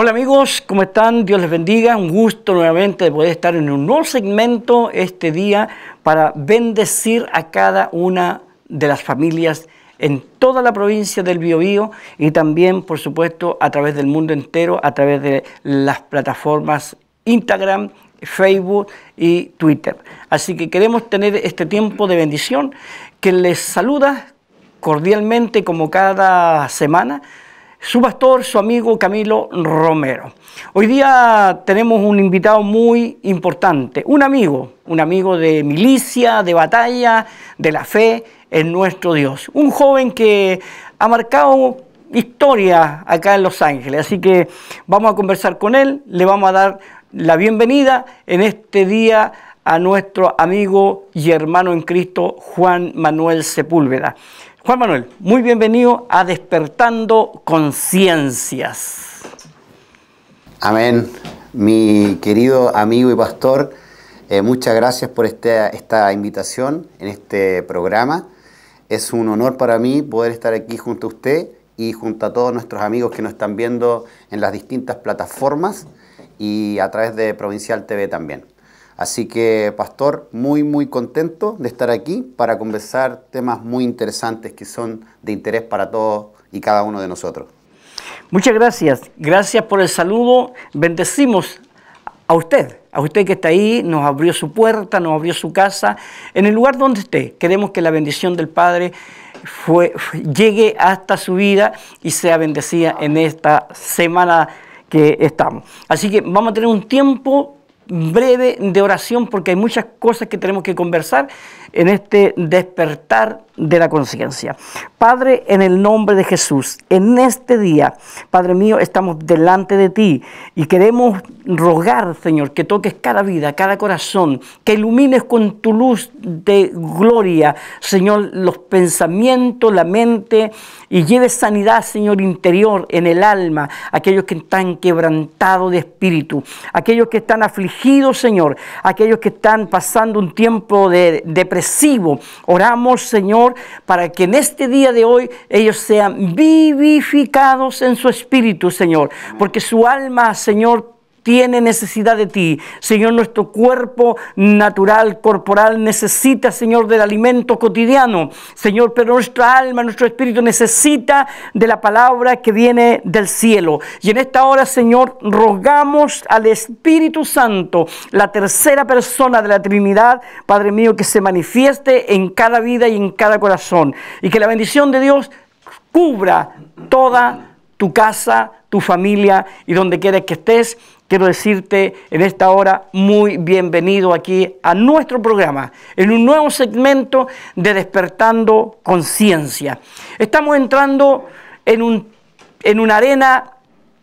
Hola amigos, ¿cómo están? Dios les bendiga. Un gusto nuevamente de poder estar en un nuevo segmento este día para bendecir a cada una de las familias en toda la provincia del Biobío y también, por supuesto, a través del mundo entero, a través de las plataformas Instagram, Facebook y Twitter. Así que queremos tener este tiempo de bendición que les saluda cordialmente como cada semana su pastor, su amigo Camilo Romero. Hoy día tenemos un invitado muy importante, un amigo, un amigo de milicia, de batalla, de la fe en nuestro Dios. Un joven que ha marcado historia acá en Los Ángeles, así que vamos a conversar con él, le vamos a dar la bienvenida en este día a nuestro amigo y hermano en Cristo Juan Manuel Sepúlveda. Juan Manuel, muy bienvenido a Despertando Conciencias. Amén. Mi querido amigo y pastor, eh, muchas gracias por este, esta invitación en este programa. Es un honor para mí poder estar aquí junto a usted y junto a todos nuestros amigos que nos están viendo en las distintas plataformas y a través de Provincial TV también. Así que, pastor, muy, muy contento de estar aquí para conversar temas muy interesantes que son de interés para todos y cada uno de nosotros. Muchas gracias. Gracias por el saludo. Bendecimos a usted, a usted que está ahí, nos abrió su puerta, nos abrió su casa. En el lugar donde esté, queremos que la bendición del Padre llegue hasta su vida y sea bendecida en esta semana que estamos. Así que vamos a tener un tiempo breve de oración porque hay muchas cosas que tenemos que conversar en este despertar de la conciencia. Padre, en el nombre de Jesús, en este día, Padre mío, estamos delante de ti y queremos rogar, Señor, que toques cada vida, cada corazón, que ilumines con tu luz de gloria, Señor, los pensamientos, la mente y lleves sanidad, Señor, interior en el alma, aquellos que están quebrantados de espíritu, aquellos que están afligidos Señor, aquellos que están pasando un tiempo de, depresivo. Oramos, Señor, para que en este día de hoy ellos sean vivificados en su espíritu, Señor, porque su alma, Señor, tiene necesidad de ti. Señor, nuestro cuerpo natural, corporal, necesita, Señor, del alimento cotidiano. Señor, pero nuestra alma, nuestro espíritu necesita de la palabra que viene del cielo. Y en esta hora, Señor, rogamos al Espíritu Santo, la tercera persona de la Trinidad, Padre mío, que se manifieste en cada vida y en cada corazón. Y que la bendición de Dios cubra toda la tu casa, tu familia y donde quieres que estés. Quiero decirte en esta hora muy bienvenido aquí a nuestro programa, en un nuevo segmento de Despertando Conciencia. Estamos entrando en, una arena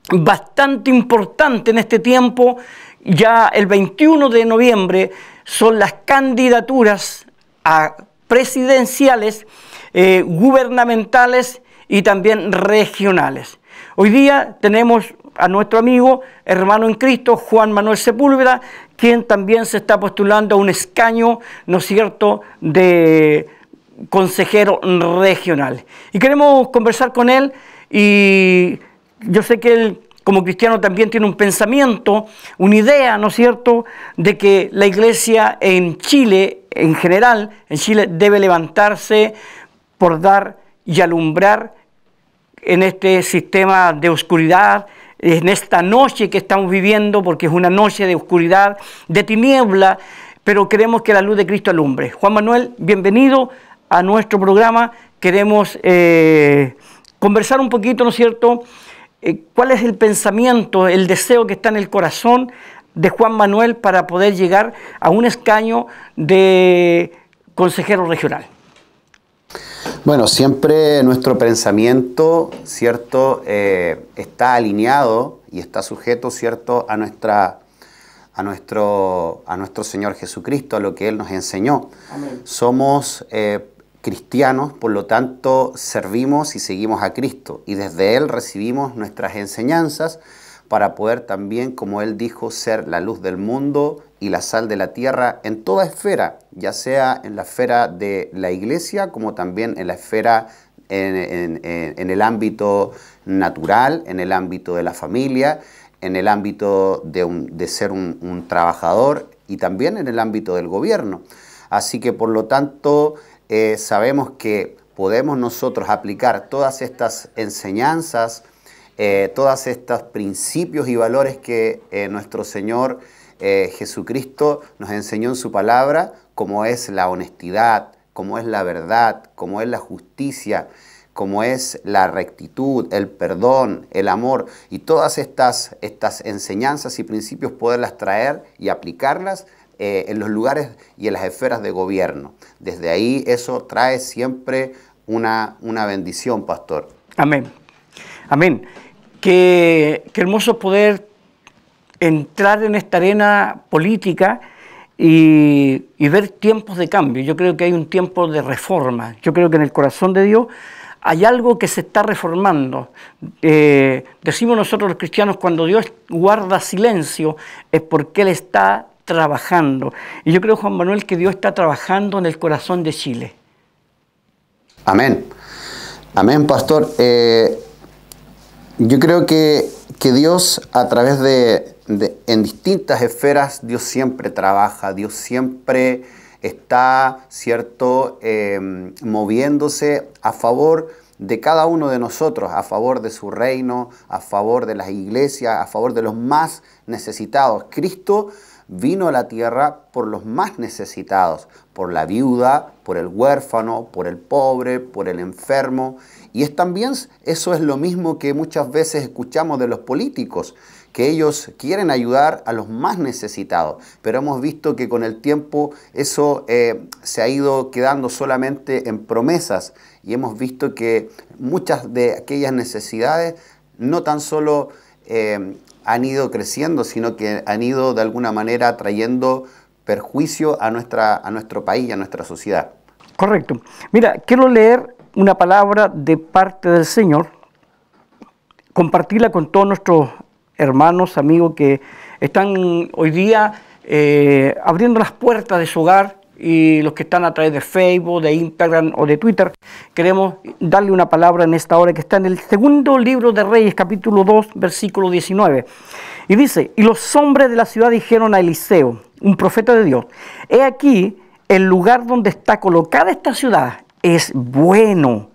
bastante importante en este tiempo. Ya el 21 de noviembre son las candidaturas a presidenciales, eh, gubernamentales y también regionales. Hoy día tenemos a nuestro amigo, hermano en Cristo, Juan Manuel Sepúlveda, quien también se está postulando a un escaño, ¿no es cierto?, de consejero regional. Y queremos conversar con él y yo sé que él como cristiano también tiene un pensamiento, una idea, ¿no es cierto?, de que la iglesia en Chile, en general, en Chile debe levantarse por dar y alumbrar en este sistema de oscuridad, en esta noche que estamos viviendo, porque es una noche de oscuridad, de tiniebla, pero queremos que la luz de Cristo alumbre. Juan Manuel, bienvenido a nuestro programa. Queremos eh, conversar un poquito, ¿no es cierto? Eh, ¿Cuál es el pensamiento, el deseo que está en el corazón de Juan Manuel para poder llegar a un escaño de consejero regional? Bueno, siempre nuestro pensamiento, ¿cierto?, eh, está alineado y está sujeto, ¿cierto?, a, nuestra, a, nuestro, a nuestro Señor Jesucristo, a lo que Él nos enseñó. Somos eh, cristianos, por lo tanto, servimos y seguimos a Cristo y desde Él recibimos nuestras enseñanzas para poder también, como Él dijo, ser la luz del mundo y la sal de la tierra en toda esfera, ya sea en la esfera de la iglesia como también en la esfera en, el ámbito natural, en el ámbito de la familia, en el ámbito de, ser un, trabajador y también en el ámbito del gobierno. Así que por lo tanto eh, sabemos que podemos nosotros aplicar todas estas enseñanzas, eh, todas todos estos principios y valores que eh, nuestro Señor eh, Jesucristo nos enseñó en su palabra cómo es la honestidad, cómo es la verdad, cómo es la justicia, cómo es la rectitud, el perdón, el amor. Y todas estas, estas enseñanzas y principios poderlas traer y aplicarlas eh, en los lugares y en las esferas de gobierno. Desde ahí eso trae siempre una, una bendición, pastor. Amén. Amén. Qué, qué hermoso poder entrar en esta arena política y, ver tiempos de cambio. Yo creo que hay un tiempo de reforma. Yo creo que en el corazón de Dios hay algo que se está reformando. Eh, decimos nosotros los cristianos, cuando Dios guarda silencio es porque Él está trabajando. Y yo creo, Juan Manuel, que Dios está trabajando en el corazón de Chile. Amén. Amén, pastor. Eh, yo creo que que Dios a través de, en distintas esferas, Dios siempre trabaja, Dios siempre está, ¿cierto?, em, moviéndose a favor de cada uno de nosotros, a favor de su reino, a favor de las iglesias, a favor de los más necesitados. Cristo vino a la tierra por los más necesitados, por la viuda, por el huérfano, por el pobre, por el enfermo. Y es también, eso es lo mismo que muchas veces escuchamos de los políticos, que ellos quieren ayudar a los más necesitados, pero hemos visto que con el tiempo eso eh, se ha ido quedando solamente en promesas y hemos visto que muchas de aquellas necesidades no tan solo eh, han ido creciendo, sino que han ido de alguna manera trayendo perjuicio a, nuestra, a nuestro país y a nuestra sociedad. Correcto. Mira, quiero leer una palabra de parte del Señor, compartirla con todos nuestros hermanos, amigos que están hoy día eh, abriendo las puertas de su hogar y los que están a través de Facebook, de Instagram o de Twitter. Queremos darle una palabra en esta hora que está en el segundo libro de Reyes, capítulo 2, versículo 19. Y dice, y los hombres de la ciudad dijeron a Eliseo, un profeta de Dios, he aquí el lugar donde está colocada esta ciudad es bueno.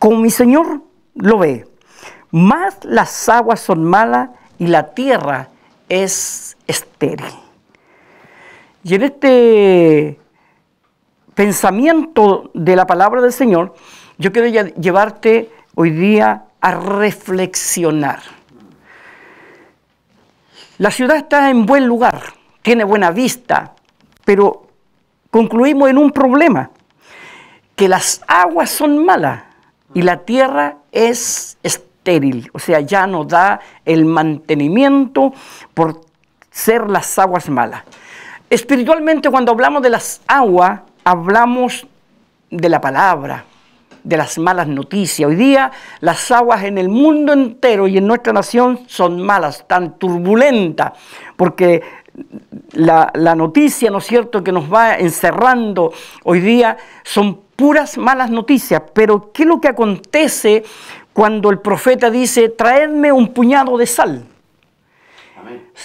Como mi Señor lo ve, más las aguas son malas y la tierra es estéril. Y en este pensamiento de la palabra del Señor, yo quiero llevarte hoy día a reflexionar. La ciudad está en buen lugar, tiene buena vista, pero concluimos en un problema que las aguas son malas y la tierra es estéril, o sea, ya no da el mantenimiento por ser las aguas malas. Espiritualmente, cuando hablamos de las aguas, hablamos de la palabra, de las malas noticias. Hoy día las aguas en el mundo entero y en nuestra nación son malas, tan turbulentas, porque la, la noticia, ¿no es cierto?, que nos va encerrando hoy día son puras malas noticias. Pero ¿qué es lo que acontece cuando el profeta dice, traedme un puñado de sal?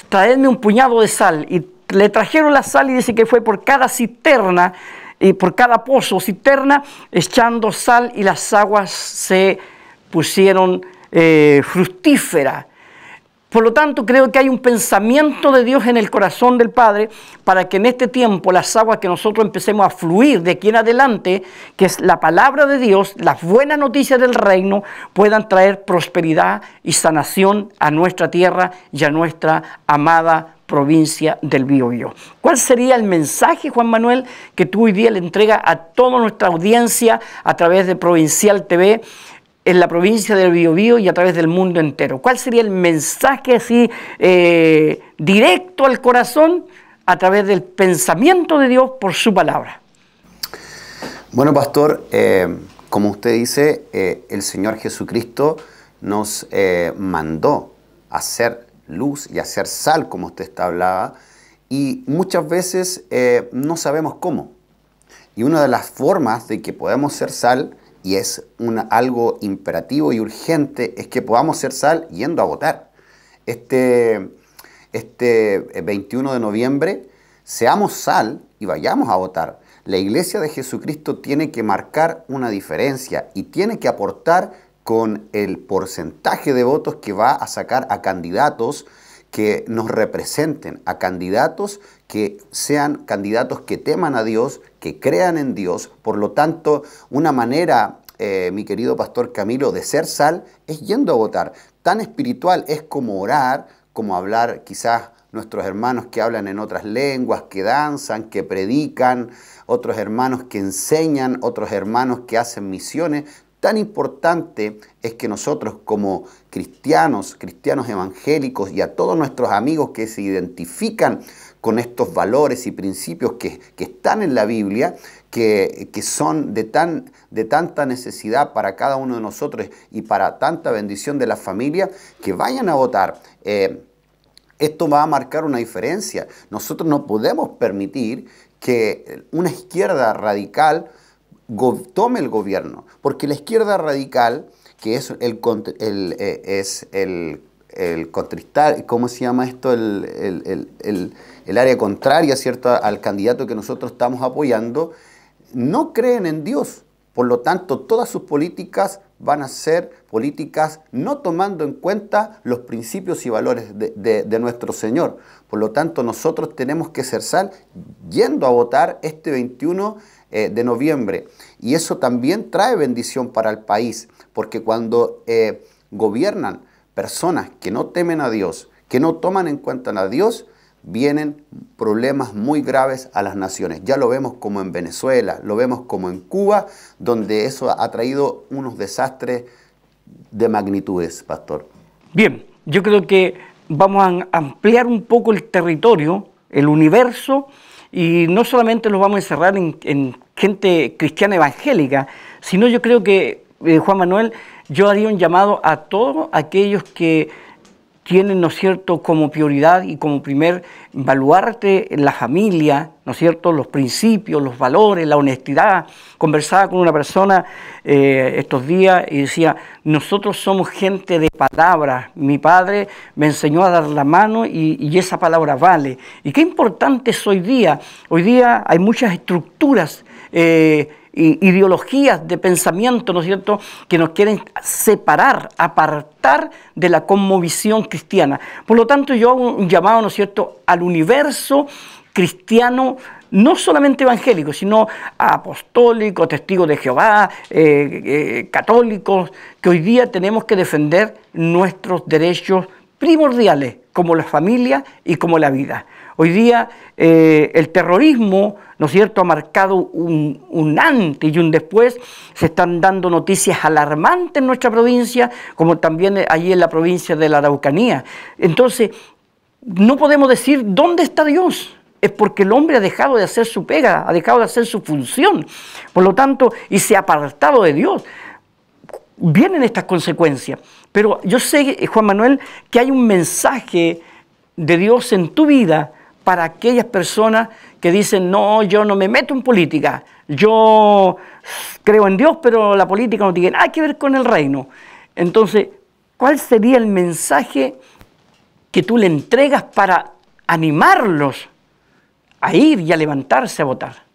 Traedme un puñado de sal. Y le trajeron la sal y dice que fue por cada cisterna y por cada pozo, cisterna, echando sal y las aguas se pusieron eh, fructíferas. Por lo tanto, creo que hay un pensamiento de Dios en el corazón del Padre para que en este tiempo las aguas que nosotros empecemos a fluir de aquí en adelante, que es la palabra de Dios, las buenas noticias del reino, puedan traer prosperidad y sanación a nuestra tierra y a nuestra amada provincia del Biobío. ¿Cuál sería el mensaje, Juan Manuel, que tú hoy día le entrega a toda nuestra audiencia a través de Provincial TV? en la provincia del Biobío y a través del mundo entero. ¿Cuál sería el mensaje así eh, directo al corazón a través del pensamiento de Dios por su palabra? Bueno, pastor, eh, como usted dice, eh, el Señor Jesucristo nos mandó a hacer luz y a hacer sal, como usted está hablaba, y muchas veces no sabemos cómo. Y una de las formas de que podemos ser sal y es algo imperativo y urgente, es que podamos ser sal yendo a votar. Este, este 21 eh, de noviembre, seamos sal y vayamos a votar. La iglesia de Jesucristo tiene que marcar una diferencia y tiene que aportar con el porcentaje de votos que va a sacar a candidatos que nos representen a candidatos que sean candidatos que teman a Dios, que crean en Dios. Por lo tanto, una manera, eh, mi querido pastor Camilo, de ser sal es yendo a votar. Tan espiritual es como orar, como hablar quizás nuestros hermanos que hablan en otras lenguas, que danzan, que predican, otros hermanos que enseñan, otros hermanos que hacen misiones tan importante es que nosotros como cristianos, cristianos evangélicos y a todos nuestros amigos que se identifican con estos valores y principios que, están en la Biblia, que, son de, tan, de tanta necesidad para cada uno de nosotros y para tanta bendición de la familia, que vayan a votar. Eh, esto va a marcar una diferencia. Nosotros no podemos permitir que una izquierda radical tome el gobierno, porque la izquierda radical, que es el, el eh, es el, contristar, ¿cómo se llama esto? El, área contraria ¿cierto? al candidato que nosotros estamos apoyando, no creen en Dios. Por lo tanto, todas sus políticas van a ser políticas no tomando en cuenta los principios y valores de, nuestro Señor. Por lo tanto, nosotros tenemos que ser sal yendo a votar este 21 eh, de noviembre. Y eso también trae bendición para el país, porque cuando eh, gobiernan personas que no temen a Dios, que no toman en cuenta a Dios, vienen problemas muy graves a las naciones. Ya lo vemos como en Venezuela, lo vemos como en Cuba, donde eso ha traído unos desastres de magnitudes, pastor. Bien, yo creo que vamos a ampliar un poco el territorio, el universo y no solamente los vamos a encerrar en, gente cristiana evangélica, sino yo creo que, eh, Juan Manuel, yo haría un llamado a todos aquellos que tienen, ¿no es cierto?, como prioridad y como primer en la familia, ¿no es cierto?, los principios, los valores, la honestidad. Conversaba con una persona eh, estos días y decía, nosotros somos gente de palabras, mi padre me enseñó a dar la mano y, esa palabra vale. ¿Y qué importante es hoy día? Hoy día hay muchas estructuras. Eh, ideologías de pensamiento, ¿no es cierto?, que nos quieren separar, apartar de la conmovisión cristiana. Por lo tanto, yo hago un llamado, ¿no es cierto?, al universo cristiano no solamente evangélico, sino apostólico, testigo de Jehová, eh, eh, católicos, que hoy día tenemos que defender nuestros derechos primordiales como la familia y como la vida. Hoy día eh, el terrorismo, ¿no es cierto?, ha marcado un, un, antes y un después. Se están dando noticias alarmantes en nuestra provincia, como también eh, allí en la provincia de la Araucanía. Entonces, no podemos decir dónde está Dios. Es porque el hombre ha dejado de hacer su pega, ha dejado de hacer su función. Por lo tanto, y se ha apartado de Dios. Vienen estas consecuencias. Pero yo sé, Juan Manuel, que hay un mensaje de Dios en tu vida para aquellas personas que dicen, no, yo no me meto en política, yo creo en Dios, pero la política no tiene nada que ver con el reino. Entonces, ¿cuál sería el mensaje que tú le entregas para animarlos a ir y a levantarse a votar?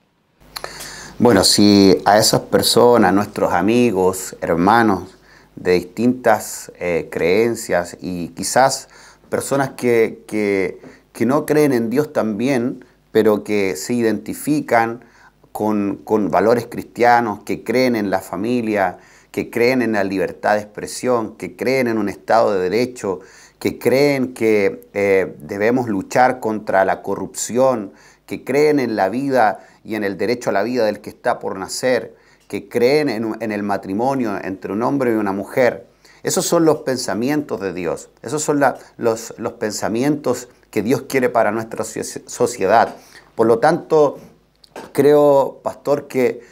Bueno, si a esas personas, nuestros amigos, hermanos, de distintas eh, creencias y quizás personas que, no creen en Dios también, pero que se identifican con, valores cristianos, que creen en la familia, que creen en la libertad de expresión, que creen en un Estado de Derecho, que creen que eh, debemos luchar contra la corrupción, que creen en la vida y en el derecho a la vida del que está por nacer, que creen en, el matrimonio entre un hombre y una mujer. Esos son los pensamientos de Dios, esos son los, pensamientos que Dios quiere para nuestra sociedad. Por lo tanto, creo, pastor, que,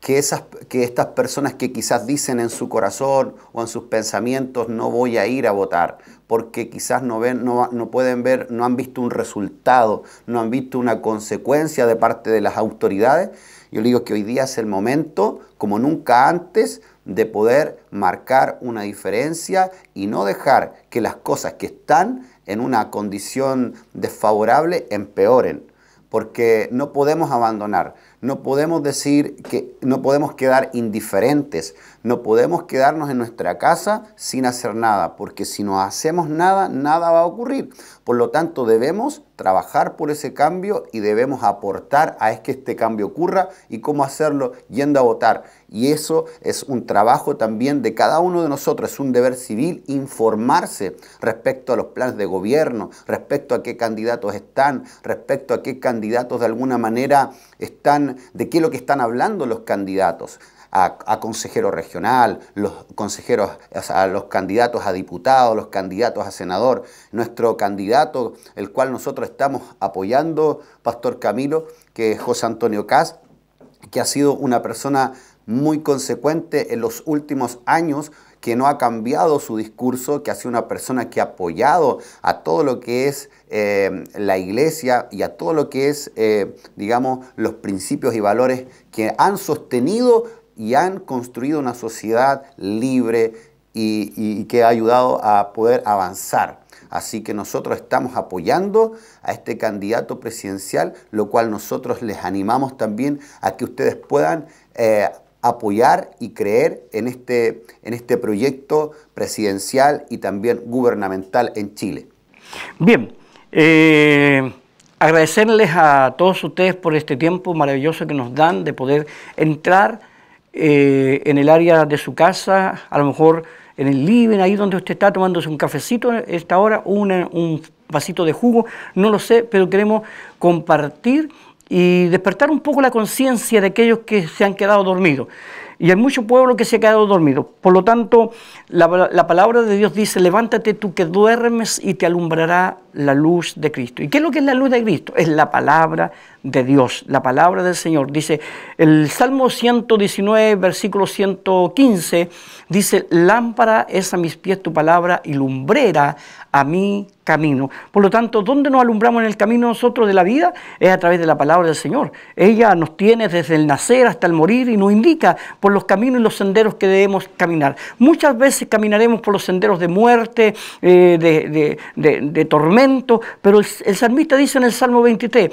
que, esas, que estas personas que quizás dicen en su corazón o en sus pensamientos no voy a ir a votar, porque quizás no, ven, no, no pueden ver, no han visto un resultado, no han visto una consecuencia de parte de las autoridades, yo le digo que hoy día es el momento, como nunca antes, de poder marcar una diferencia y no dejar que las cosas que están en una condición desfavorable empeoren, porque no podemos abandonar. No podemos decir que no podemos quedar indiferentes, no podemos quedarnos en nuestra casa sin hacer nada, porque si no hacemos nada, nada va a ocurrir. Por lo tanto, debemos trabajar por ese cambio y debemos aportar a que este cambio ocurra y cómo hacerlo yendo a votar. Y eso es un trabajo también de cada uno de nosotros, es un deber civil informarse respecto a los planes de gobierno, respecto a qué candidatos están, respecto a qué candidatos de alguna manera están, de qué es lo que están hablando los candidatos a, consejero regional, los consejeros, a los candidatos a diputados, los candidatos a senador. Nuestro candidato, el cual nosotros estamos apoyando, Pastor Camilo, que es José Antonio Cas, que ha sido una persona muy consecuente en los últimos años que no ha cambiado su discurso, que ha sido una persona que ha apoyado a todo lo que es eh, la iglesia y a todo lo que es, eh, digamos, los principios y valores que han sostenido y han construido una sociedad libre y, que ha ayudado a poder avanzar. Así que nosotros estamos apoyando a este candidato presidencial, lo cual nosotros les animamos también a que ustedes puedan eh, apoyar y creer en este, en este proyecto presidencial y también gubernamental en Chile. Bien, eh, agradecerles a todos ustedes por este tiempo maravilloso que nos dan de poder entrar eh, en el área de su casa, a lo mejor en el living, ahí donde usted está tomándose un cafecito esta hora, un vasito de jugo, no lo sé, pero queremos compartir y despertar un poco la conciencia de aquellos que se han quedado dormidos. Y hay mucho pueblo que se ha quedado dormido. Por lo tanto, la, la palabra de Dios dice, levántate tú que duermes y te alumbrará la luz de Cristo. ¿Y qué es lo que es la luz de Cristo? Es la palabra de Dios, la palabra del Señor. Dice el Salmo 119, versículo 115, dice, lámpara es a mis pies tu palabra y lumbrera a mi camino. Por lo tanto, ¿dónde nos alumbramos en el camino nosotros de la vida? Es a través de la palabra del Señor. Ella nos tiene desde el nacer hasta el morir y nos indica por los caminos y los senderos que debemos caminar. Muchas veces caminaremos por los senderos de muerte, eh, de, de, de tormenta, pero el, salmista dice en el Salmo 23,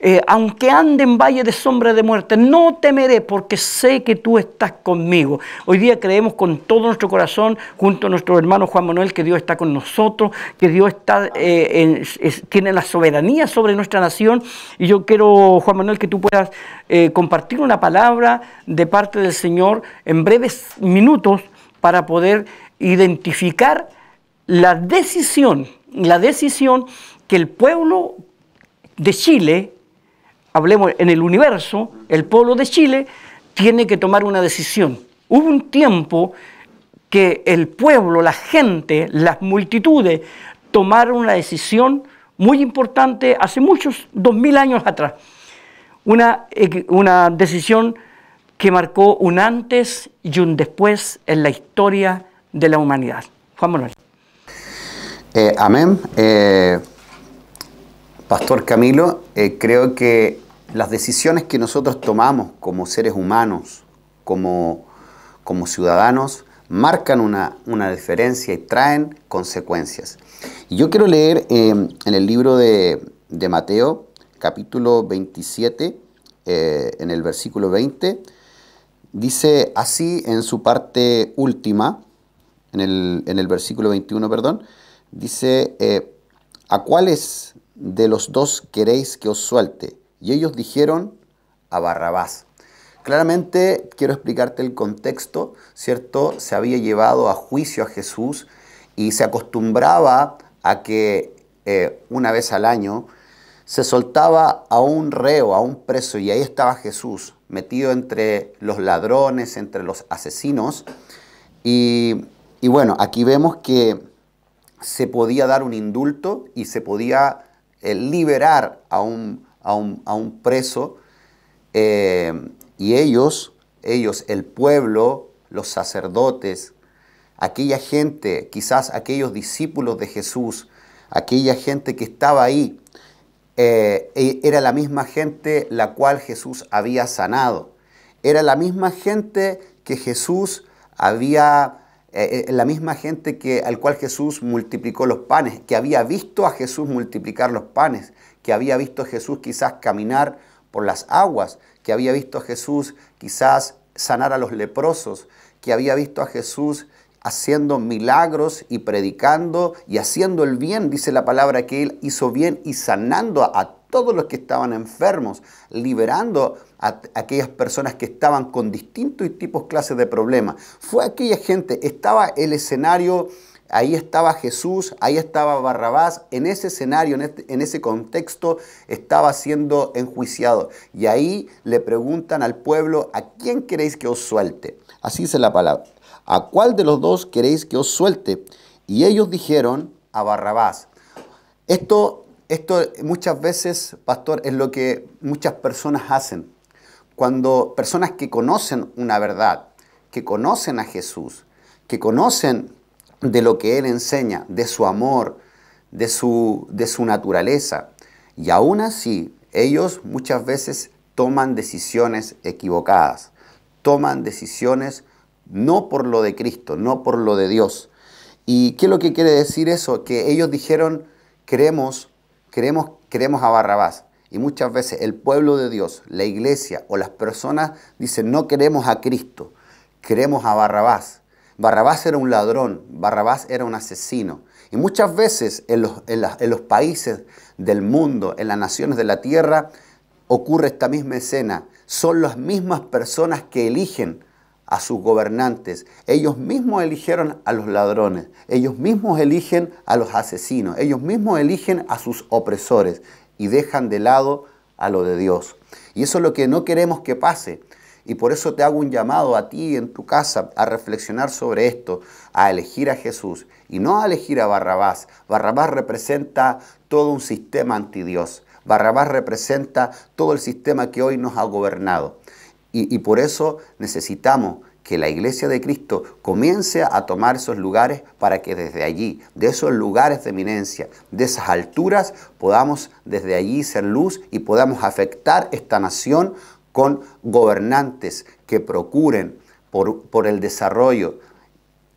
eh, aunque ande en valle de sombra de muerte, no temeré porque sé que tú estás conmigo. Hoy día creemos con todo nuestro corazón, junto a nuestro hermano Juan Manuel, que Dios está con nosotros, que Dios está, eh, tiene la soberanía sobre nuestra nación. Y yo quiero, Juan Manuel, que tú puedas eh, compartir una palabra de parte del Señor en breves minutos para poder identificar la decisión la decisión que el pueblo de Chile, hablemos en el universo, el pueblo de Chile tiene que tomar una decisión. Hubo un tiempo que el pueblo, la gente, las multitudes tomaron una decisión muy importante hace muchos, dos mil años atrás. Una, eh, una decisión que marcó un antes y un después en la historia de la humanidad. Juan Manuel. Eh, amén. Eh, Pastor Camilo, eh, creo que las decisiones que nosotros tomamos como seres humanos, como, ciudadanos, marcan una, diferencia y traen consecuencias. Y yo quiero leer en el libro de, Mateo, capítulo 27, en el versículo 20, dice así en su parte última, en el versículo 21, perdón, Dice, eh, ¿a cuáles de los dos queréis que os suelte? Y ellos dijeron, a Barrabás. Claramente quiero explicarte el contexto, ¿cierto? Se había llevado a juicio a Jesús y se acostumbraba a que eh, una vez al año se soltaba a un reo, a un preso, y ahí estaba Jesús, metido entre los ladrones, entre los asesinos. y bueno, aquí vemos que se podía dar un indulto y se podía eh, liberar a un, a un, preso. Eh, y ellos, ellos, el pueblo, los sacerdotes, aquella gente, quizás aquellos discípulos de Jesús, aquella gente que estaba ahí, eh, e, era la misma gente la cual Jesús había sanado. Era la misma gente que Jesús había eh, eh, la misma gente que, al cual Jesús multiplicó los panes, que había visto a Jesús multiplicar los panes, que había visto a Jesús quizás caminar por las aguas, que había visto a Jesús quizás sanar a los leprosos, que había visto a Jesús haciendo milagros y predicando y haciendo el bien, dice la palabra que él hizo bien y sanando a todos los que estaban enfermos, liberando a aquellas personas que estaban con distintos tipos, clases de problemas. Fue aquella gente, estaba el escenario, ahí estaba Jesús, ahí estaba Barrabás, en ese escenario, este, en, ese contexto, estaba siendo enjuiciado. Y ahí le preguntan al pueblo, ¿a quién queréis que os suelte? Así dice la palabra. ¿A cuál de los dos queréis que os suelte? Y ellos dijeron a Barrabás. Esto esto muchas veces, pastor, es lo que muchas personas hacen. Cuando personas que conocen una verdad, que conocen a Jesús, que conocen de lo que Él enseña, de su amor, de su, de su naturaleza, y aún así ellos muchas veces toman decisiones equivocadas, toman decisiones no por lo de Cristo, no por lo de Dios. ¿Y qué es lo que quiere decir eso? Que ellos dijeron, creemos Queremos, a Barrabás. Y muchas veces el pueblo de Dios, la iglesia o las personas dicen, no queremos a Cristo, queremos a Barrabás. Barrabás era un ladrón, Barrabás era un asesino. Y muchas veces en los, en, en los países del mundo, en las naciones de la tierra, ocurre esta misma escena. Son las mismas personas que eligen a sus gobernantes. Ellos mismos eligieron a los ladrones, ellos mismos eligen a los asesinos, ellos mismos eligen a sus opresores y dejan de lado a lo de Dios. Y eso es lo que no queremos que pase. Y por eso te hago un llamado a ti en tu casa a reflexionar sobre esto, a elegir a Jesús y no a elegir a Barrabás. Barrabás representa todo un sistema anti Dios. Barrabás representa todo el sistema que hoy nos ha gobernado. Y, por eso necesitamos que la iglesia de Cristo comience a tomar esos lugares para que desde allí, de esos lugares de eminencia, de esas alturas, podamos desde allí ser luz y podamos afectar esta nación con gobernantes que procuren por, por el desarrollo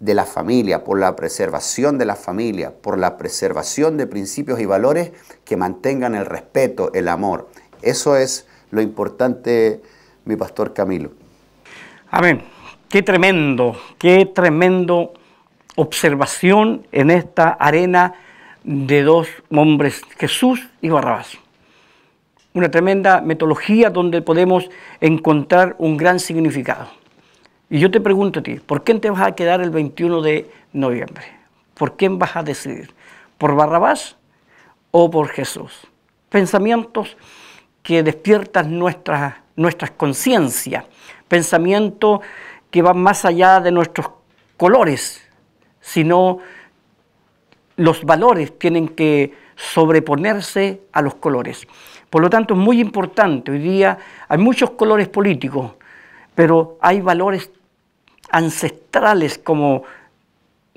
de la familia, por la preservación de la familia, por la preservación de principios y valores que mantengan el respeto, el amor. Eso es lo importante mi pastor Camilo. Amén. Qué tremendo, qué tremendo observación en esta arena de dos hombres, Jesús y Barrabás. Una tremenda metodología donde podemos encontrar un gran significado. Y yo te pregunto a ti, ¿por quién te vas a quedar el 21 de noviembre? ¿Por quién vas a decidir? ¿Por Barrabás o por Jesús? Pensamientos que despiertan nuestras, conciencias, ...pensamiento que va más allá de nuestros colores, sino los valores tienen que sobreponerse a los colores. Por lo tanto, es muy importante, hoy día hay muchos colores políticos, pero hay valores ancestrales como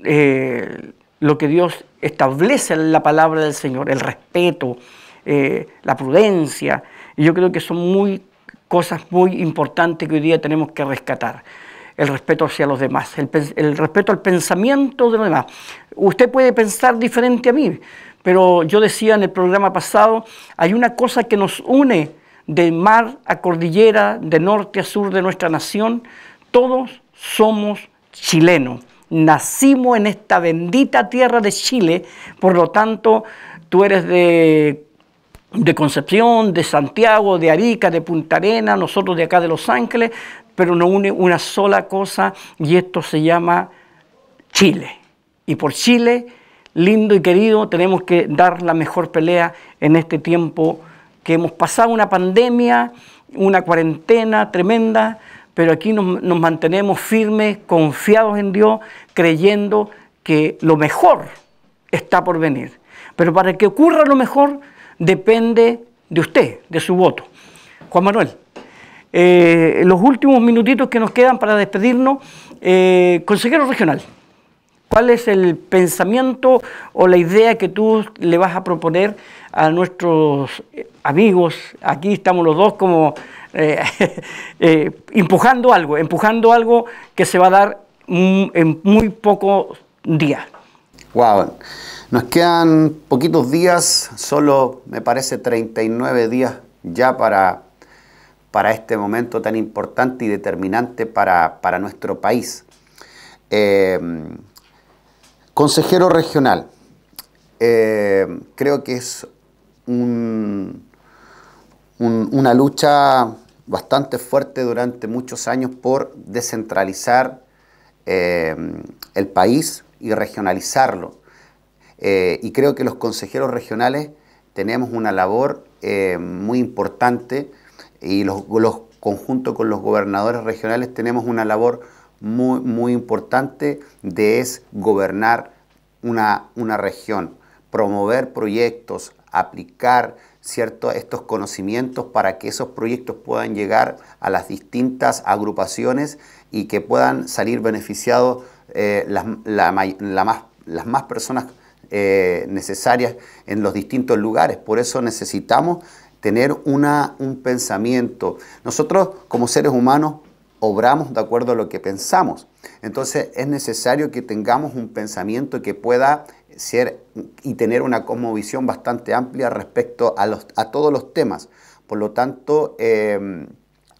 eh, lo que Dios establece en la palabra del Señor, el respeto, eh, la prudencia, y yo creo que son muy, cosas muy importantes que hoy día tenemos que rescatar. El respeto hacia los demás, el, el respeto al pensamiento de los demás. Usted puede pensar diferente a mí, pero yo decía en el programa pasado, hay una cosa que nos une de mar a cordillera, de norte a sur de nuestra nación, todos somos chilenos. Nacimos en esta bendita tierra de Chile, por lo tanto, tú eres de de Concepción, de Santiago, de Arica, de Punta Arena, nosotros de acá de Los Ángeles, pero nos une una sola cosa y esto se llama Chile. Y por Chile, lindo y querido, tenemos que dar la mejor pelea en este tiempo que hemos pasado una pandemia, una cuarentena tremenda, pero aquí nos, nos mantenemos firmes, confiados en Dios, creyendo que lo mejor está por venir. Pero para que ocurra lo mejor, depende de usted, de su voto. Juan Manuel, eh, los últimos minutitos que nos quedan para despedirnos, eh, consejero regional, ¿cuál es el pensamiento o la idea que tú le vas a proponer a nuestros amigos? Aquí estamos los dos como eh, eh, empujando algo, empujando algo que se va a dar en muy pocos días. Wow. Nos quedan poquitos días, solo me parece 39 días ya para, para este momento tan importante y determinante para, nuestro país. Eh, consejero regional, eh, creo que es una lucha bastante fuerte durante muchos años por descentralizar eh, el país y regionalizarlo. Eh, y creo que los consejeros regionales tenemos una labor eh, muy importante y los, los conjunto con los gobernadores regionales tenemos una labor muy, muy importante de es gobernar una, región, promover proyectos, aplicar cierto, estos conocimientos para que esos proyectos puedan llegar a las distintas agrupaciones y que puedan salir beneficiados eh, más, las más personas eh, necesarias en los distintos lugares. Por eso necesitamos tener una, un pensamiento. Nosotros como seres humanos obramos de acuerdo a lo que pensamos. Entonces es necesario que tengamos un pensamiento que pueda ser y tener una cosmovisión bastante amplia respecto a, los, a todos los temas. Por lo tanto, em,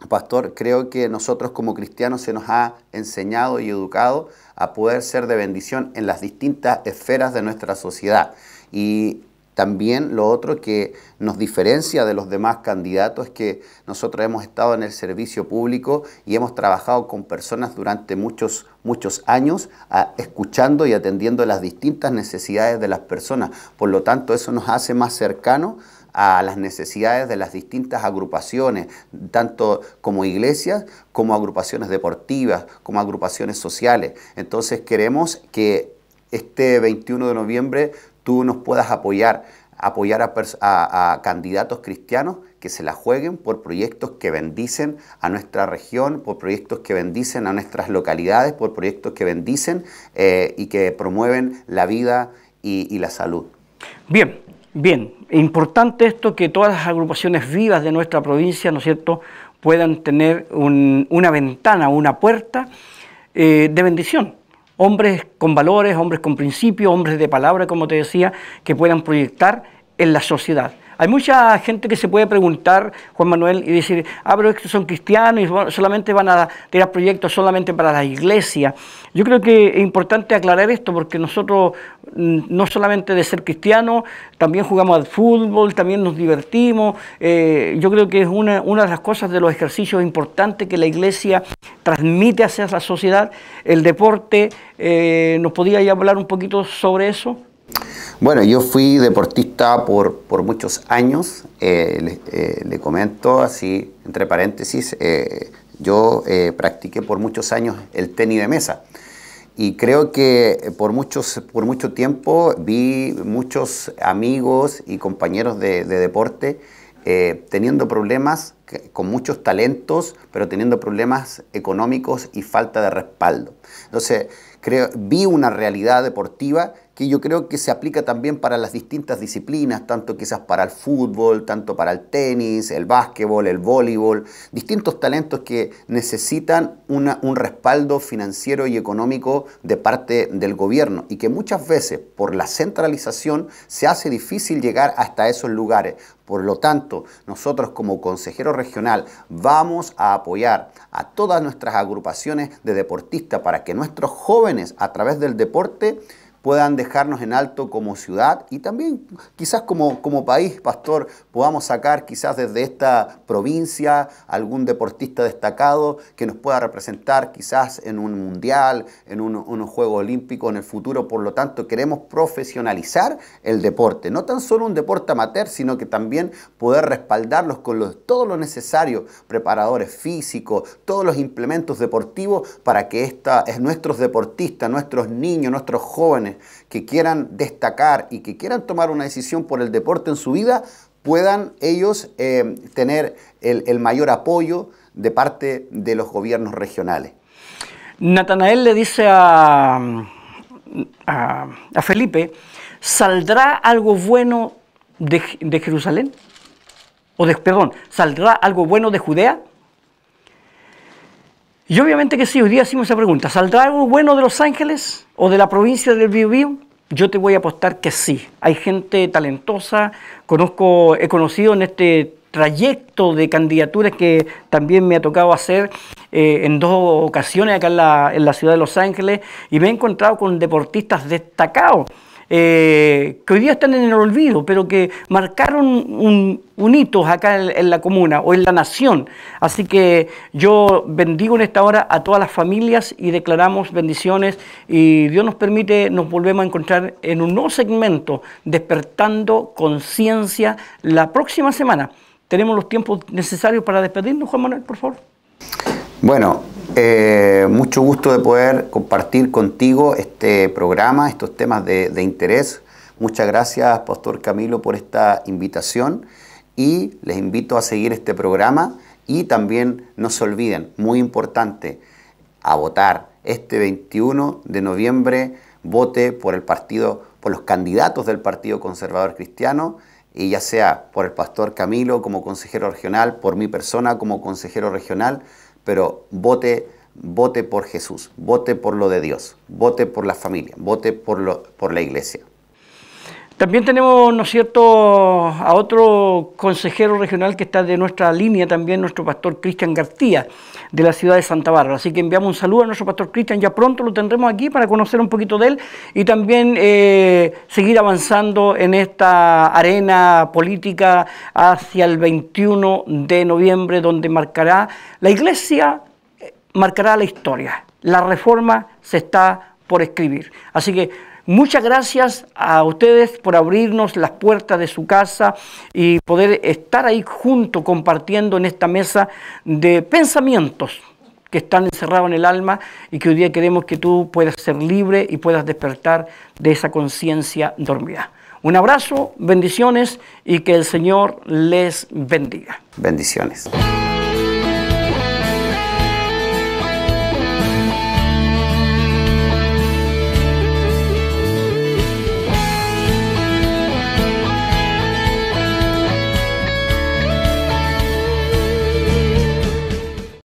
Pastor, creo que nosotros como cristianos se nos ha enseñado y educado a poder ser de bendición en las distintas esferas de nuestra sociedad. Y también lo otro que nos diferencia de los demás candidatos es que nosotros hemos estado en el servicio público y hemos trabajado con personas durante muchos, muchos años escuchando y atendiendo las distintas necesidades de las personas. Por lo tanto, eso nos hace más cercanos a las necesidades de las distintas agrupaciones, tanto como iglesias, como agrupaciones deportivas, como agrupaciones sociales. Entonces queremos que este 21 de noviembre tú nos puedas apoyar, apoyar a, candidatos cristianos que se la jueguen por proyectos que bendicen a nuestra región, por proyectos que bendicen a nuestras localidades, por proyectos que bendicen eh, y que promueven la vida y, y la salud. Bien, Bien, importante esto que todas las agrupaciones vivas de nuestra provincia, ¿no es cierto?, puedan tener una ventana, una puerta eh, de bendición. Hombres con valores, hombres con principios, hombres de palabra, como te decía, que puedan proyectar en la sociedad. Hay mucha gente que se puede preguntar, Juan Manuel, y decir, ah, pero estos son cristianos y solamente van a tirar proyectos solamente para la iglesia. Yo creo que es importante aclarar esto porque nosotros, mm, no solamente de ser cristianos, también jugamos al fútbol, también nos divertimos. Eh, yo creo que es una, de las cosas de los ejercicios importantes que la iglesia transmite hacia la sociedad. El deporte, eh, ¿nos podía hablar un poquito sobre eso? Bueno, yo fui deportista por, por muchos años, eh, eh, le, comento así, entre paréntesis, eh, yo practiqué por muchos años el tenis de mesa y creo que por, muchos, por mucho tiempo vi muchos amigos y compañeros de, deporte teniendo problemas con muchos talentos, pero teniendo problemas económicos y falta de respaldo. Entonces, creo, vi una realidad deportiva que yo creo que se aplica también para las distintas disciplinas, tanto quizás para el fútbol, tanto para el tenis, el básquetbol, el voleibol, distintos talentos que necesitan un respaldo financiero y económico de parte del gobierno y que muchas veces por la centralización se hace difícil llegar hasta esos lugares. Por lo tanto, nosotros como consejero regional vamos a apoyar a todas nuestras agrupaciones de deportistas para que nuestros jóvenes a través del deporte puedan dejarnos en alto como ciudad y también quizás como, como país, pastor, podamos sacar quizás desde esta provincia algún deportista destacado que nos pueda representar quizás en un mundial, en un, juegos juego olímpico en el futuro. Por lo tanto, queremos profesionalizar el deporte, no tan solo un deporte amateur, sino que también poder respaldarlos con los, todo lo necesario, preparadores físicos, todos los implementos deportivos para que esta, nuestros deportistas, nuestros niños, nuestros jóvenes, que quieran destacar y que quieran tomar una decisión por el deporte en su vida, puedan ellos eh, tener el, mayor apoyo de parte de los gobiernos regionales. Natanael le dice a, Felipe, ¿saldrá algo bueno de, Jerusalén? O de, perdón, ¿saldrá algo bueno de Judea? Y obviamente que sí, hoy día hacemos esa pregunta. ¿Saldrá algo bueno de Los Ángeles o de la provincia del Biobío? Yo te voy a apostar que sí. Hay gente talentosa, conozco, he conocido en este trayecto de candidaturas que también me ha tocado hacer eh, en dos ocasiones acá en la ciudad de Los Ángeles y me he encontrado con deportistas destacados eh, que hoy día están en el olvido, pero que marcaron un, un hito acá en, en, la comuna o en la nación. Así que yo bendigo en esta hora a todas las familias y declaramos bendiciones y Dios nos permite, nos volvemos a encontrar en un nuevo segmento, despertando conciencia la próxima semana. Tenemos los tiempos necesarios para despedirnos, Juan Manuel, por favor. Bueno, eh, mucho gusto de poder compartir contigo este programa, estos temas de, interés. Muchas gracias, Pastor Camilo, por esta invitación y les invito a seguir este programa y también no se olviden, muy importante, a votar este 21 de noviembre, vote por el partido, por los candidatos del Partido Conservador Cristiano y ya sea por el pastor Camilo como consejero regional, por mi persona como consejero regional, pero vote, vote por Jesús, vote por lo de Dios, vote por la familia, vote por, lo, por la iglesia. También tenemos, ¿no es cierto?, a otro consejero regional que está de nuestra línea también, nuestro pastor Cristian García, de la ciudad de Santa Bárbara. Así que enviamos un saludo a nuestro pastor Cristian, ya pronto lo tendremos aquí para conocer un poquito de él y también eh, seguir avanzando en esta arena política hacia el 21 de noviembre, donde marcará la iglesia, eh, marcará la historia. La reforma se está por escribir. Así que Muchas gracias a ustedes por abrirnos las puertas de su casa y poder estar ahí junto compartiendo en esta mesa de pensamientos que están encerrados en el alma y que hoy día queremos que tú puedas ser libre y puedas despertar de esa conciencia dormida. Un abrazo, bendiciones y que el Señor les bendiga. Bendiciones.